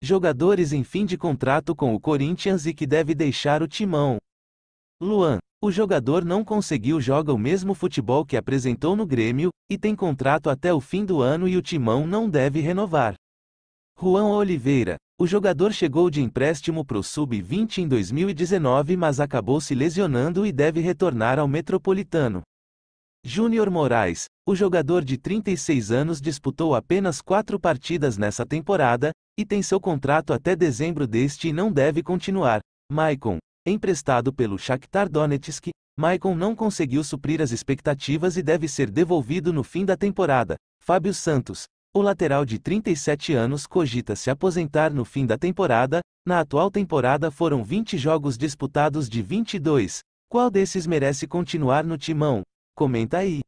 Jogadores em fim de contrato com o Corinthians e que deve deixar o timão. Luan. O jogador não conseguiu joga o mesmo futebol que apresentou no Grêmio, e tem contrato até o fim do ano e o timão não deve renovar. Juan Oliveira. O jogador chegou de empréstimo para o Sub-20 em 2019 mas acabou se lesionando e deve retornar ao Metropolitano. Júnior Moraes, o jogador de 36 anos disputou apenas quatro partidas nessa temporada, e tem seu contrato até dezembro deste e não deve continuar. Maicon, emprestado pelo Shakhtar Donetsk, Maicon não conseguiu suprir as expectativas e deve ser devolvido no fim da temporada. Fábio Santos, o lateral de 37 anos cogita se aposentar no fim da temporada, na atual temporada foram 20 jogos disputados de 22. Qual desses merece continuar no timão? Comenta aí.